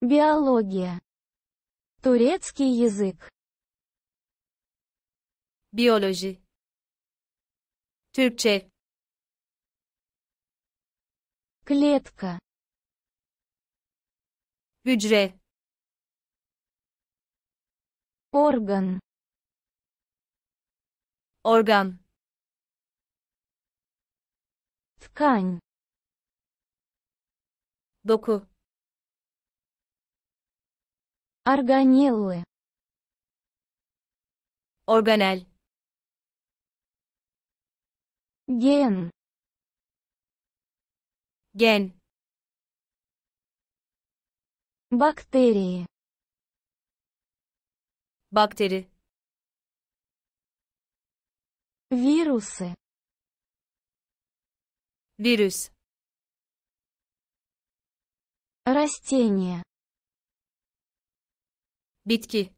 Биология. Турецкий язык. Biyoloji. Türkçe. Клетка. Hücre. Орган. Organ. Ткань. Doku органеллы органель ген ген бактерии бактерии вирусы вирус растения Битки.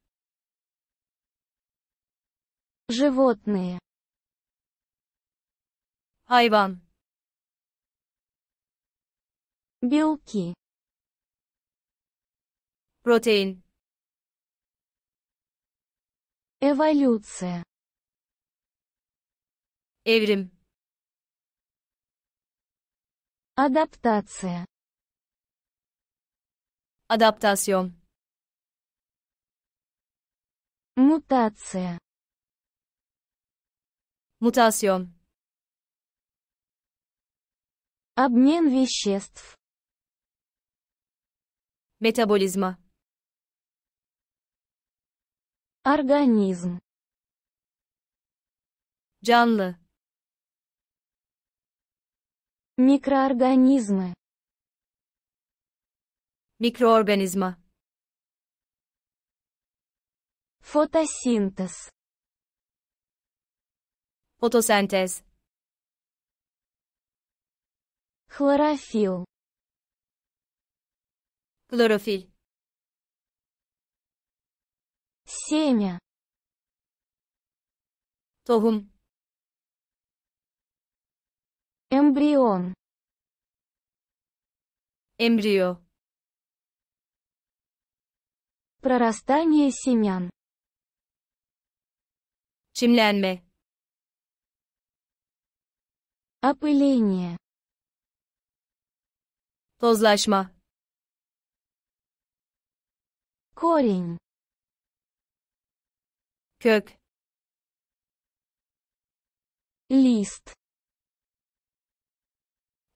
Животные. Айван. Белки. Протеин. Эволюция. Эврим. Адаптация. адаптация Мутация. мутация, Обмен веществ. Метаболизма. Организм. Canlı. Микроорганизмы. Микроорганизма. Фотосинтез. Фотосинтез. Хлорофилл. Хлорофиль. Семя. Тогум. Эмбрион. Эмбрио. Прорастание семян. Çimlenme. Опыление. Tozlaşma. Корень. Kök. List.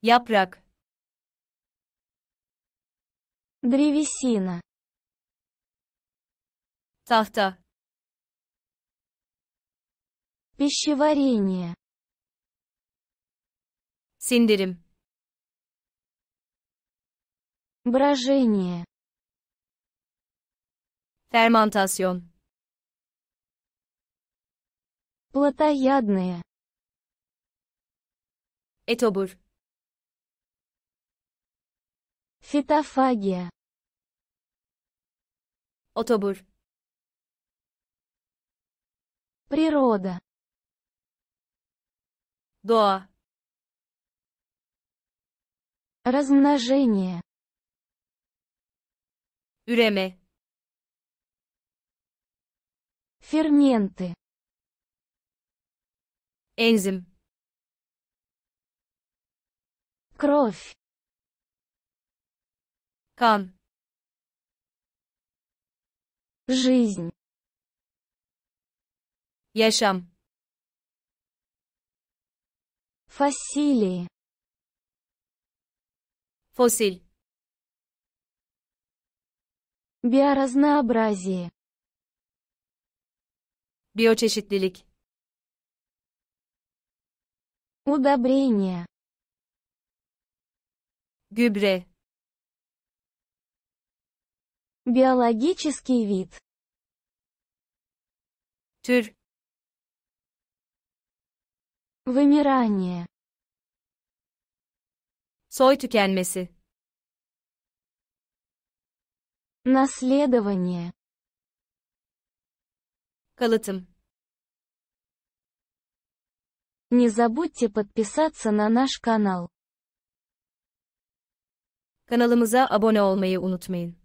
Yaprak. Древесина. Tahta. Пищеварение. синдирим, Брожение. Ферментасyon. Плотоядные. Этобур. Фитофагия. Отобур. Природа. Да. Размножение. Üreme. Ферменты. Энзим. Кровь. Кан. Жизнь. Yaşam. Фасилии. Фосиль. Биоразнообразие. Биочечетлилик. Удобрение. Gübre. Биологический вид. Tür. Вымирание. Soy tükenmesi. Наследование. Kalıtım. Не забудьте подписаться на наш канал. Kanalımıza абоне olmayı unutmayın.